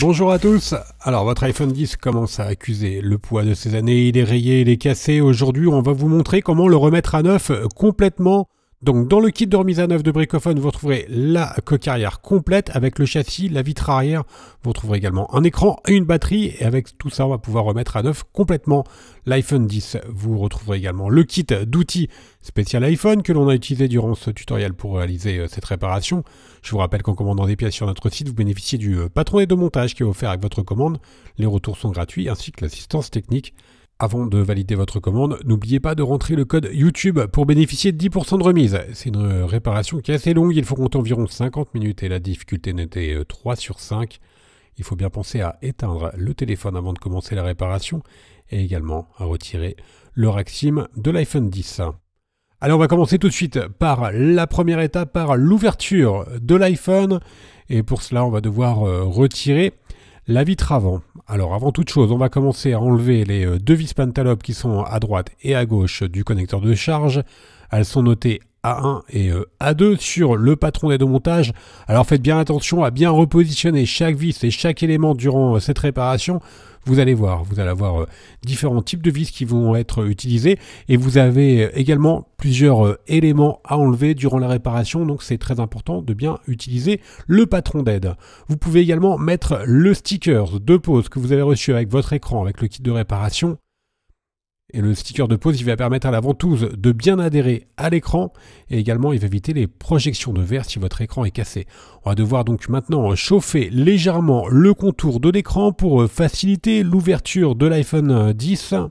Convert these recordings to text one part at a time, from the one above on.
Bonjour à tous. Alors votre iPhone 10 commence à accuser le poids de ces années, il est rayé, il est cassé. Aujourd'hui, on va vous montrer comment le remettre à neuf complètement donc dans le kit de remise à neuf de Bricophone, vous retrouverez la coque arrière complète avec le châssis, la vitre arrière, vous trouverez également un écran et une batterie et avec tout ça on va pouvoir remettre à neuf complètement l'iPhone 10. Vous retrouverez également le kit d'outils spécial iPhone que l'on a utilisé durant ce tutoriel pour réaliser euh, cette réparation. Je vous rappelle qu'en commandant des pièces sur notre site, vous bénéficiez du euh, patron de montage qui est offert avec votre commande. Les retours sont gratuits ainsi que l'assistance technique avant de valider votre commande, n'oubliez pas de rentrer le code YouTube pour bénéficier de 10% de remise. C'est une réparation qui est assez longue, il faut compter environ 50 minutes et la difficulté n'était 3 euh, sur 5. Il faut bien penser à éteindre le téléphone avant de commencer la réparation et également à retirer le rack de l'iPhone 10. Alors on va commencer tout de suite par la première étape, par l'ouverture de l'iPhone. Et pour cela, on va devoir euh, retirer la vitre avant. Alors avant toute chose, on va commencer à enlever les euh, deux vis pantalopes qui sont à droite et à gauche du connecteur de charge. Elles sont notées A1 et euh, A2 sur le patron des deux montages. Alors faites bien attention à bien repositionner chaque vis et chaque élément durant euh, cette réparation vous allez voir, vous allez avoir euh, différents types de vis qui vont être utilisés et vous avez euh, également plusieurs euh, éléments à enlever durant la réparation, donc c'est très important de bien utiliser le patron d'aide. Vous pouvez également mettre le sticker de pause que vous avez reçu avec votre écran, avec le kit de réparation et le sticker de pose il va permettre à la ventouse de bien adhérer à l'écran et également il va éviter les projections de verre si votre écran est cassé. On va devoir donc maintenant chauffer légèrement le contour de l'écran pour euh, faciliter l'ouverture de l'iPhone 10. Euh,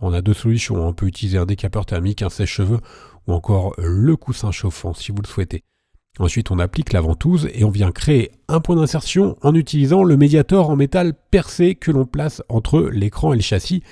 on a deux solutions, on peut utiliser un décapeur thermique, un sèche-cheveux ou encore le coussin chauffant si vous le souhaitez. Ensuite, on applique la ventouse et on vient créer un point d'insertion en utilisant le médiator en métal percé que l'on place entre l'écran et le châssis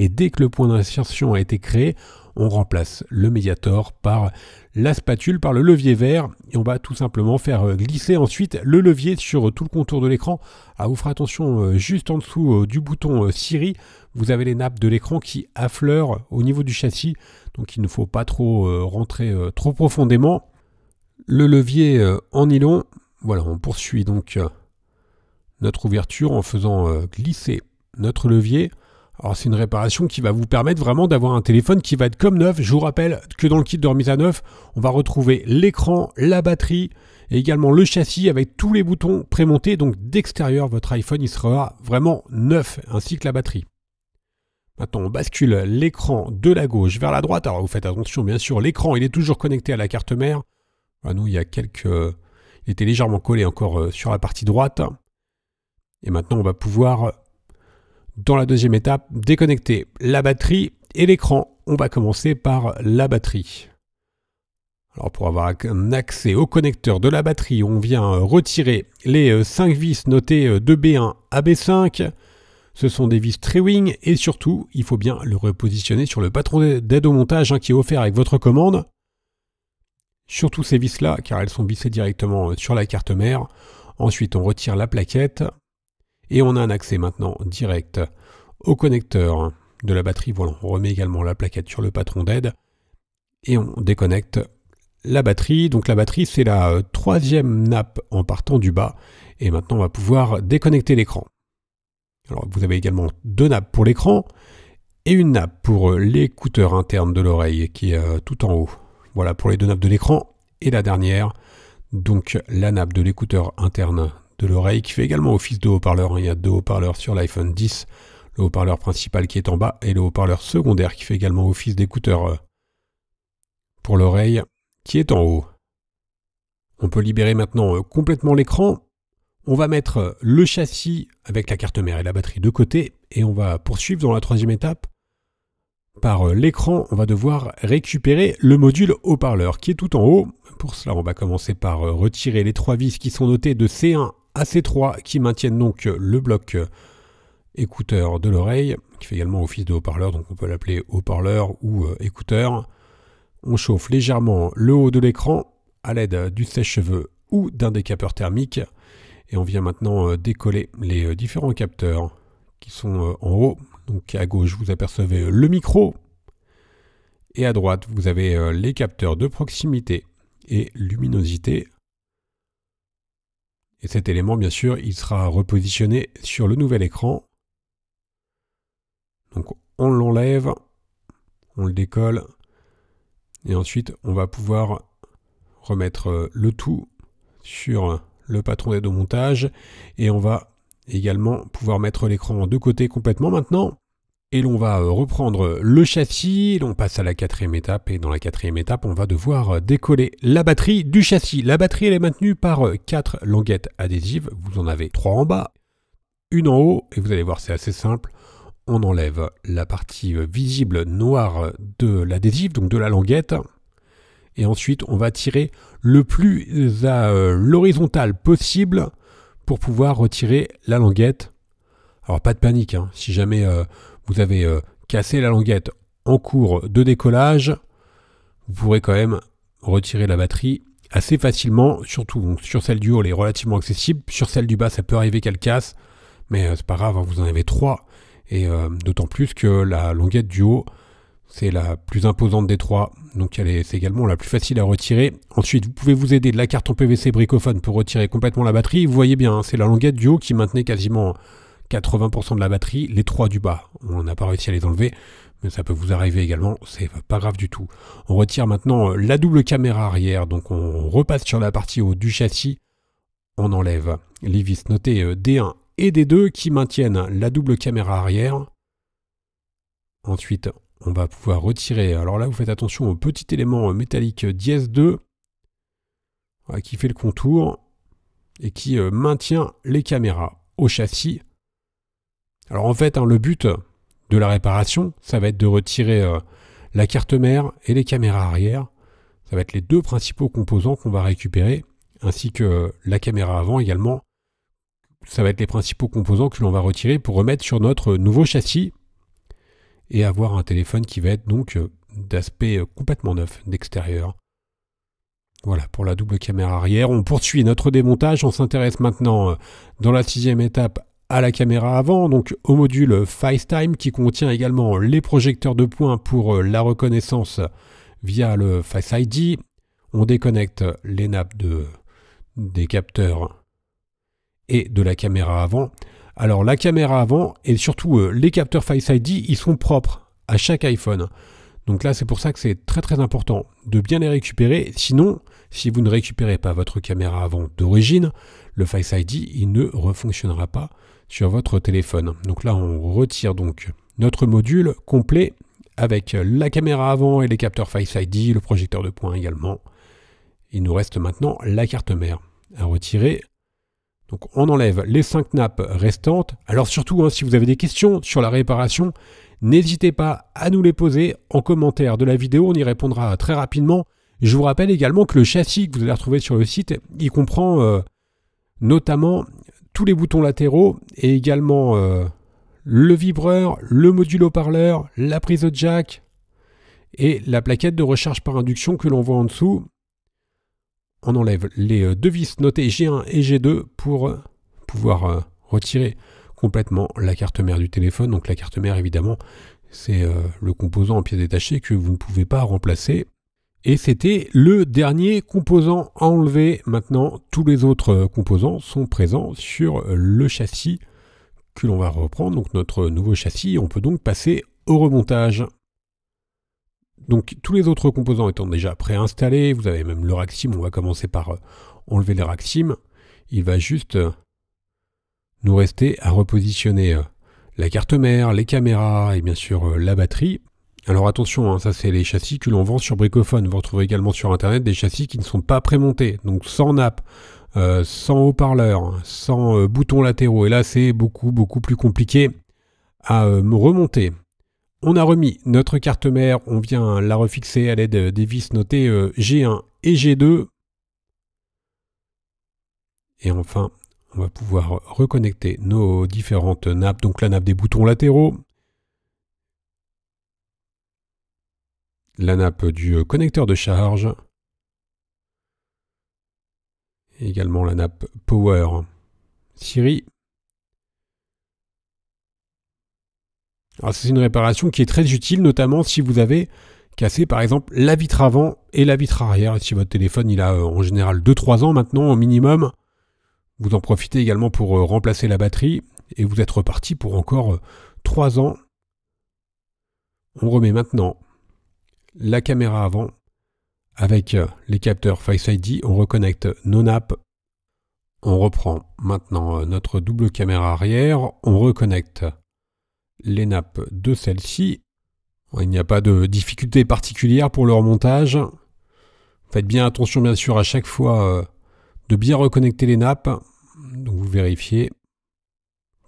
et dès que le point d'insertion a été créé, on remplace le médiator par la spatule, par le levier vert. Et on va tout simplement faire euh, glisser ensuite le levier sur euh, tout le contour de l'écran. à ah, vous ferez attention, euh, juste en dessous du bouton Siri, vous avez les nappes de l'écran qui affleurent au niveau du châssis. Donc il ne faut pas trop rentrer trop profondément. Le levier en nylon. Voilà, on poursuit donc notre ouverture en faisant glisser notre levier. Alors c'est une réparation qui va vous permettre vraiment d'avoir un téléphone qui va être comme neuf. Je vous rappelle que dans le kit de remise à neuf, on va retrouver l'écran, la batterie et également le châssis avec tous les boutons prémontés. Donc d'extérieur, votre iPhone il sera vraiment neuf ainsi que la batterie. Maintenant, on bascule l'écran de la gauche vers la droite. Alors vous faites attention, bien sûr, l'écran il est toujours connecté à la carte mère. Bah, nous, il y a quelques, il était légèrement collé encore euh, sur la partie droite. Et maintenant, on va pouvoir dans la deuxième étape, déconnecter la batterie et l'écran. On va commencer par la batterie. Alors pour avoir accès au connecteur de la batterie, on vient retirer les 5 euh, vis notées euh, de B1 à B5. Ce sont des vis très wing et surtout, il faut bien le repositionner sur le patron d'aide au montage hein, qui est offert avec votre commande. Surtout ces vis là car elles sont vissées directement euh, sur la carte mère. Ensuite, on retire la plaquette. Et on a un accès maintenant direct au connecteur de la batterie. Voilà, on remet également la plaquette sur le patron d'aide et on déconnecte la batterie. Donc la batterie, c'est la euh, troisième nappe en partant du bas. Et maintenant, on va pouvoir déconnecter l'écran. Alors vous avez également deux nappes pour l'écran et une nappe pour euh, l'écouteur interne de l'oreille qui est euh, tout en haut. Voilà pour les deux nappes de l'écran. Et la dernière, donc la nappe de l'écouteur interne de l'oreille qui fait également office de haut-parleur. Il y a deux haut-parleurs sur l'iPhone 10, le haut-parleur principal qui est en bas et le haut-parleur secondaire qui fait également office d'écouteur euh, pour l'oreille qui est en haut. On peut libérer maintenant euh, complètement l'écran. On va mettre euh, le châssis avec la carte mère et la batterie de côté et on va poursuivre dans la troisième étape. Par l'écran, on va devoir récupérer le module haut-parleur qui est tout en haut. Pour cela, on va commencer par retirer les trois vis qui sont notées de C1 ces trois qui maintiennent donc le bloc euh, écouteur de l'oreille, qui fait également office de haut-parleur, donc on peut l'appeler haut-parleur ou euh, écouteur. On chauffe légèrement le haut de l'écran à l'aide du sèche-cheveux ou d'un décapeur thermique. Et on vient maintenant euh, décoller les différents capteurs qui sont en haut. Donc à gauche, vous apercevez le micro. Et à droite, vous avez les capteurs de proximité et luminosité et cet élément, bien sûr, il sera repositionné sur le nouvel écran. Donc on l'enlève, on le décolle, et ensuite on va pouvoir remettre euh, le tout sur le patron d'aide au montage, et on va également pouvoir mettre l'écran de côté complètement maintenant. Et l'on va euh, reprendre euh, le châssis, on passe à la quatrième étape, et dans la quatrième étape, on va devoir euh, décoller la batterie du châssis. La batterie, elle est maintenue par quatre languettes adhésives, vous en avez trois en bas, une en haut, et vous allez voir, c'est assez simple. On enlève la partie visible noire de l'adhésif, donc de la languette, et ensuite on va tirer le plus à l'horizontale possible pour pouvoir retirer la languette. Alors pas de panique, hein. si jamais vous avez euh, cassé la languette en cours de décollage, vous pourrez quand même retirer la batterie assez facilement, surtout sur celle du haut, elle est relativement accessible, sur celle du bas, ça peut arriver qu'elle casse, mais euh, c'est pas grave, hein, vous en avez trois, et euh, d'autant plus que la languette du haut, c'est la plus imposante des trois, donc elle est, c'est également la plus facile à retirer. Ensuite, vous pouvez vous aider de la carte en PVC bricophone pour retirer complètement la batterie. Vous voyez bien, hein, c'est la languette du haut qui maintenait quasiment 80% de la batterie, les trois du bas. On n'a pas réussi à les enlever, mais ça peut vous arriver également, c'est pas grave du tout. On retire maintenant euh, la double caméra arrière, donc on repasse sur la partie haut du châssis, on enlève les vis notées euh, D1 et D2 qui maintiennent la double caméra arrière. Ensuite, on va pouvoir retirer, alors là vous faites attention au petit élément euh, métallique dièse 2 qui fait le contour et qui maintient les caméras au châssis alors en fait, hein, le but de la réparation, ça va être de retirer euh, la carte mère et les caméras arrière. Ça va être les deux principaux composants qu'on va récupérer, ainsi que la caméra avant également. Ça va être les principaux composants que l'on va retirer pour remettre sur notre nouveau châssis et avoir un téléphone qui va être donc euh, d'aspect euh, complètement neuf d'extérieur. Voilà pour la double caméra arrière. On poursuit notre démontage. On s'intéresse maintenant dans la sixième étape à la caméra avant, donc au module FaceTime qui contient également les projecteurs de points pour euh, la reconnaissance via le Face ID. On déconnecte les nappes de, des capteurs et de la caméra avant. Alors la caméra avant et surtout euh, les capteurs Face ID, ils sont propres à chaque iPhone. Donc là, c'est pour ça que c'est très très important de bien les récupérer. Sinon, si vous ne récupérez pas votre caméra avant d'origine, le Face ID, il ne refonctionnera pas sur votre téléphone. Donc là, on retire donc notre module complet avec la caméra avant et les capteurs Face ID, le projecteur de points également. Il nous reste maintenant la carte mère à retirer. Donc on enlève les 5 nappes restantes. Alors surtout, hein, si vous avez des questions sur la réparation, n'hésitez pas à nous les poser en commentaire de la vidéo, on y répondra très rapidement. Je vous rappelle également que le châssis que vous allez retrouver sur le site, il comprend euh, notamment tous les boutons latéraux et également euh, le vibreur, le module haut-parleur, la prise de jack et la plaquette de recharge par induction que l'on voit en dessous. On enlève les euh, deux vis notées G1 et G2 pour euh, pouvoir retirer complètement la carte mère du téléphone. Donc la carte mère évidemment c'est le composant en pièce détachée que vous ne pouvez pas remplacer. Et c'était le dernier composant à enlever Maintenant, tous les autres euh, composants sont présents sur le châssis que l'on va reprendre, donc notre nouveau châssis. On peut donc passer au remontage. Donc tous les autres composants étant déjà préinstallés, vous avez même le Raxim, on va commencer par euh, enlever le Raxim. Il va juste euh, nous rester à repositionner la carte mère, les caméras et bien sûr la batterie. Alors attention, hein, ça c'est les châssis que l'on vend sur Bricophone. Vous retrouvez également sur internet des châssis qui ne sont pas prémontés, donc sans nappe, euh, sans haut-parleur, sans euh, boutons latéraux. Et là c'est beaucoup beaucoup plus compliqué à euh, remonter. On a remis notre carte mère, on vient la refixer à l'aide des vis notées G1 et G2. Et enfin, on va pouvoir reconnecter nos différentes nappes, donc la nappe des boutons latéraux, la nappe du euh, connecteur de charge également la nappe Power. Siri. Ah, c'est une réparation qui est très utile, notamment si vous avez cassé par exemple la vitre avant et la vitre arrière. Si votre téléphone il a euh, en général 2-3 ans maintenant au minimum, vous en profitez également pour euh, remplacer la batterie et vous êtes reparti pour encore 3 ans. On remet maintenant la caméra avant. Avec euh, les capteurs Face ID, on reconnecte nos nappes. On reprend maintenant euh, notre double caméra arrière. On reconnecte les nappes de celle-ci. Il n'y a pas de difficulté particulière pour leur montage. Faites bien attention bien sûr à chaque fois euh, de bien reconnecter les nappes. Donc vous vérifiez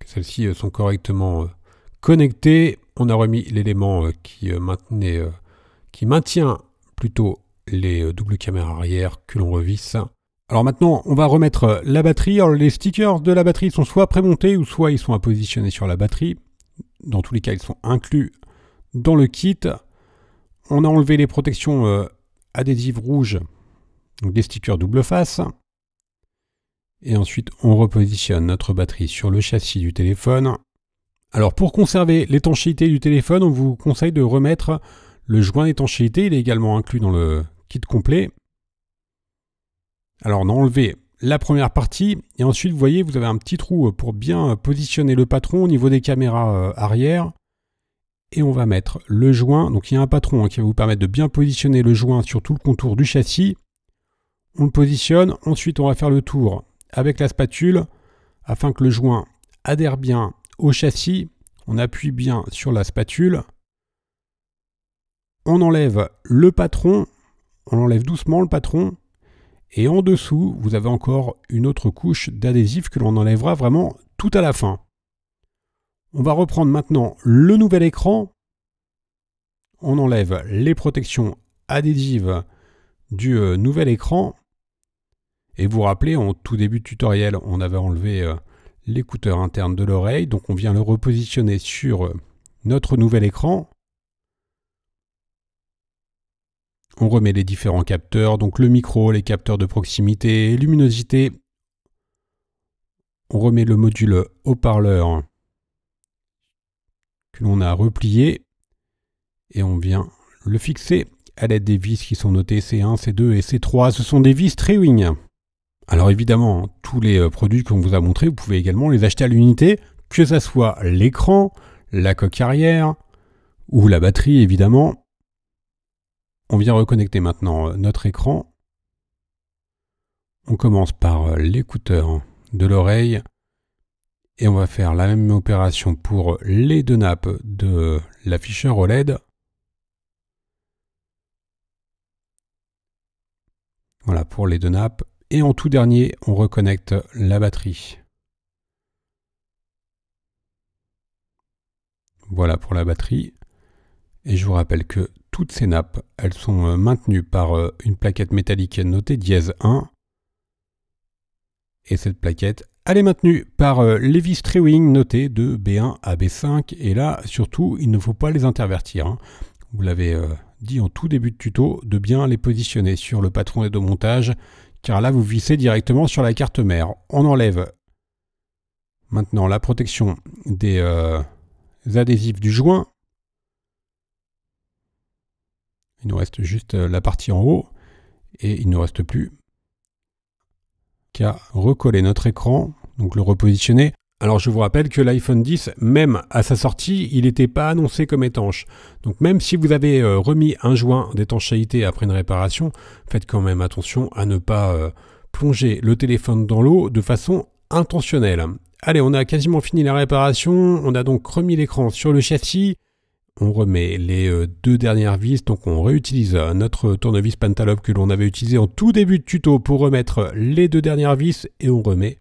que celles-ci sont correctement connectées. On a remis l'élément qui maintenait qui maintient plutôt les euh, doubles caméras arrière que l'on revisse. Alors maintenant, on va remettre euh, la batterie. les stickers de la batterie sont soit prémontés ou soit ils sont à positionner sur la batterie. Dans tous les cas, ils sont inclus dans le kit. On a enlevé les protections euh, adhésives rouges, donc des stickers double face. Et ensuite, on repositionne notre batterie sur le châssis du téléphone. Alors pour conserver l'étanchéité du téléphone, on vous conseille de remettre le joint d'étanchéité, il est également inclus dans le kit complet. Alors on a enlevé la première partie et ensuite vous voyez vous avez un petit trou euh, pour bien positionner le patron au niveau des caméras euh, arrière et on va mettre le joint. Donc il y a un patron hein, qui va vous permettre de bien positionner le joint sur tout le contour du châssis. On le positionne, ensuite on va faire le tour avec la spatule afin que le joint adhère bien au châssis. On appuie bien sur la spatule on enlève le patron, on enlève doucement le patron, et en dessous, vous avez encore une autre couche d'adhésif que l'on enlèvera vraiment tout à la fin. On va reprendre maintenant le nouvel écran. On enlève les protections adhésives du euh, nouvel écran. Et vous vous rappelez, en tout début de tutoriel, on avait enlevé euh, l'écouteur interne de l'oreille. Donc on vient le repositionner sur euh, notre nouvel écran. on remet les différents capteurs, donc le micro, les capteurs de proximité, luminosité. On remet le module haut-parleur que l'on a replié et on vient le fixer à l'aide des vis qui sont notées C1, C2 et C3. Ce sont des vis Trewing. Alors évidemment, tous les euh, produits qu'on vous a montrés, vous pouvez également les acheter à l'unité, que ce soit l'écran, la coque arrière ou la batterie évidemment. On vient reconnecter maintenant euh, notre écran. On commence par euh, l'écouteur de l'oreille et on va faire la même opération pour les deux nappes de l'afficheur OLED. Voilà pour les deux nappes. Et en tout dernier, on reconnecte la batterie. Voilà pour la batterie. Et je vous rappelle que toutes ces nappes. Elles sont euh, maintenues par euh, une plaquette métallique notée dièse 1. Et cette plaquette, elle est maintenue par euh, les vis Trewing notées de B1 à B5. Et là, surtout, il ne faut pas les intervertir. Hein. Vous l'avez dit en tout début de tuto, de bien les positionner sur le patron des de montage, car là, vous vissez directement sur la carte mère. On enlève maintenant la protection des adhésifs du joint il nous reste juste euh, la partie en haut et il ne nous reste plus qu'à recoller notre écran, donc le repositionner. Alors je vous rappelle que l'iPhone 10, même à sa sortie, il n'était pas annoncé comme étanche. Donc même si vous avez euh, remis un joint d'étanchéité après une réparation, faites quand même attention à ne pas euh, plonger le téléphone dans l'eau de façon intentionnelle. Allez, on a quasiment fini la réparation, on a donc remis l'écran sur le châssis, on remet les euh, deux dernières vis, donc on réutilise euh, notre tournevis Pantalope que l'on avait utilisé en tout début de tuto pour remettre les deux dernières vis et on remet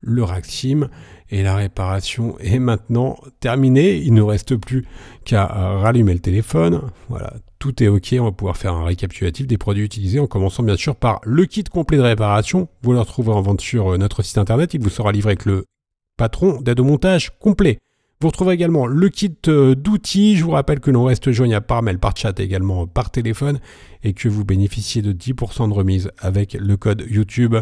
le raxime. et la réparation est maintenant terminée. Il ne reste plus qu'à euh, rallumer le téléphone. Voilà, tout est ok. On va pouvoir faire un récapitulatif des produits utilisés en commençant bien sûr par le kit complet de réparation. Vous le retrouverez en vente sur notre site internet. Il vous sera livré avec le patron d'aide au montage complet. Vous retrouverez également le kit euh, d'outils. Je vous rappelle que l'on reste joignable par mail, par chat, également par téléphone et que vous bénéficiez de 10% de remise avec le code YouTube.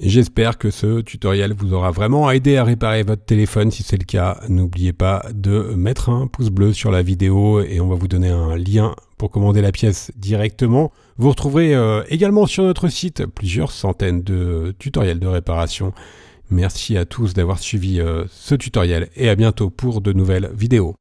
J'espère que ce tutoriel vous aura vraiment aidé à réparer votre téléphone. Si c'est le cas, n'oubliez pas de mettre un pouce bleu sur la vidéo et on va vous donner un lien pour commander la pièce directement. Vous retrouverez euh, également sur notre site plusieurs centaines de tutoriels de réparation Merci à tous d'avoir suivi euh, ce tutoriel et à bientôt pour de nouvelles vidéos.